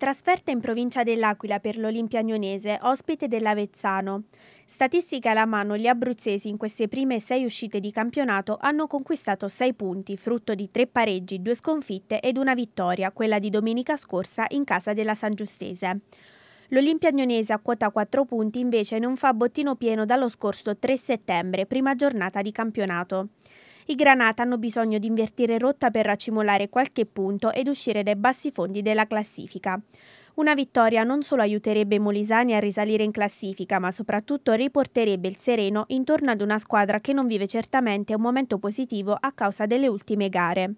Trasferta in provincia dell'Aquila per l'Olimpia Agnonese, ospite dell'Avezzano. Statistica alla mano, gli abruzzesi in queste prime sei uscite di campionato hanno conquistato sei punti, frutto di tre pareggi, due sconfitte ed una vittoria, quella di domenica scorsa in casa della San Giustese. L'Olimpia Agnonese a quota 4 punti invece non fa bottino pieno dallo scorso 3 settembre, prima giornata di campionato. I Granata hanno bisogno di invertire rotta per racimolare qualche punto ed uscire dai bassi fondi della classifica. Una vittoria non solo aiuterebbe Molisani a risalire in classifica, ma soprattutto riporterebbe il Sereno intorno ad una squadra che non vive certamente un momento positivo a causa delle ultime gare.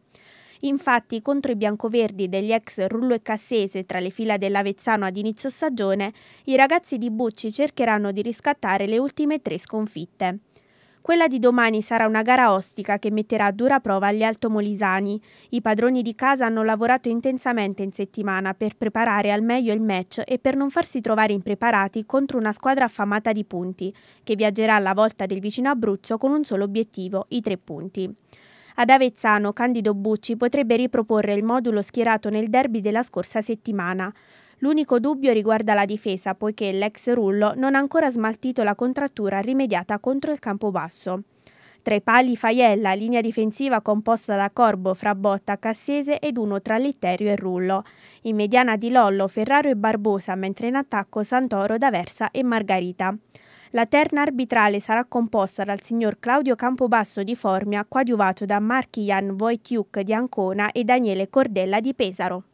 Infatti, contro i biancoverdi degli ex Rullo e Cassese tra le fila dell'Avezzano ad inizio stagione, i ragazzi di Bucci cercheranno di riscattare le ultime tre sconfitte. Quella di domani sarà una gara ostica che metterà a dura prova gli altomolisani. I padroni di casa hanno lavorato intensamente in settimana per preparare al meglio il match e per non farsi trovare impreparati contro una squadra affamata di punti, che viaggerà alla volta del vicino Abruzzo con un solo obiettivo, i tre punti. Ad Avezzano, Candido Bucci potrebbe riproporre il modulo schierato nel derby della scorsa settimana. L'unico dubbio riguarda la difesa, poiché l'ex Rullo non ha ancora smaltito la contrattura rimediata contro il Campobasso. Tra i pali Faiella, linea difensiva composta da Corbo, Frabotta, Cassese ed uno tra Litterio e Rullo. In mediana di Lollo, Ferraro e Barbosa, mentre in attacco Santoro, D'Aversa e Margarita. La terna arbitrale sarà composta dal signor Claudio Campobasso di Formia, coadiuvato da Marchian Wojtiuk di Ancona e Daniele Cordella di Pesaro.